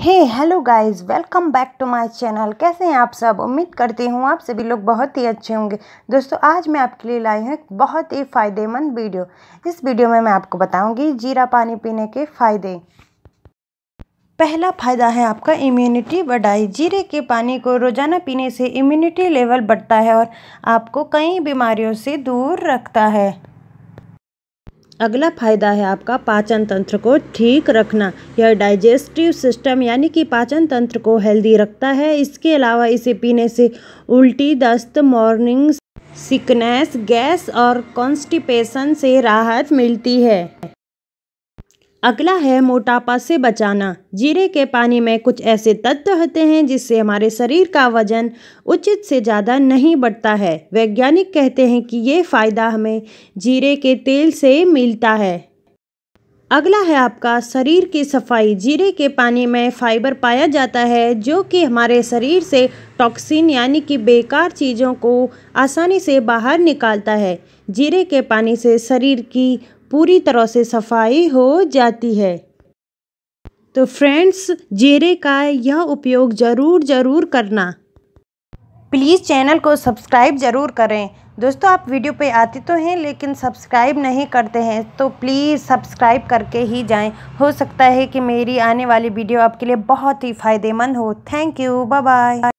hey hello guys welcome back to my channel कैसे हैं आप सब उम्मीद करती हूँ आप सभी लोग बहुत ही अच्छे होंगे दोस्तों आज मैं आपके लिए लाई हूँ एक बहुत ही फ़ायदेमंद वीडियो इस वीडियो में मैं आपको बताऊँगी जीरा पानी पीने के फ़ायदे पहला फ़ायदा है आपका इम्यूनिटी बढ़ाई जीरे के पानी को रोज़ाना पीने से इम्यूनिटी लेवल बढ़ता है और आपको कई बीमारियों से दूर रखता है अगला फायदा है आपका पाचन तंत्र को ठीक रखना यह डाइजेस्टिव सिस्टम यानी कि पाचन तंत्र को हेल्दी रखता है इसके अलावा इसे पीने से उल्टी दस्त मॉर्निंग सिकनेस गैस और कॉन्स्टिपेशन से राहत मिलती है अगला है मोटापा से बचाना जीरे के पानी में कुछ ऐसे तत्व होते हैं जिससे हमारे शरीर का वजन उचित से ज़्यादा नहीं बढ़ता है वैज्ञानिक कहते हैं कि ये फ़ायदा हमें जीरे के तेल से मिलता है अगला है आपका शरीर की सफाई जीरे के पानी में फाइबर पाया जाता है जो कि हमारे शरीर से टॉक्सिन यानी कि बेकार चीज़ों को आसानी से बाहर निकालता है जीरे के पानी से शरीर की पूरी तरह से सफाई हो जाती है तो फ्रेंड्स जीरे का यह उपयोग ज़रूर ज़रूर करना प्लीज़ चैनल को सब्सक्राइब ज़रूर करें दोस्तों आप वीडियो पे आते तो हैं लेकिन सब्सक्राइब नहीं करते हैं तो प्लीज़ सब्सक्राइब करके ही जाएं हो सकता है कि मेरी आने वाली वीडियो आपके लिए बहुत ही फ़ायदेमंद हो थैंक यू बाय बाय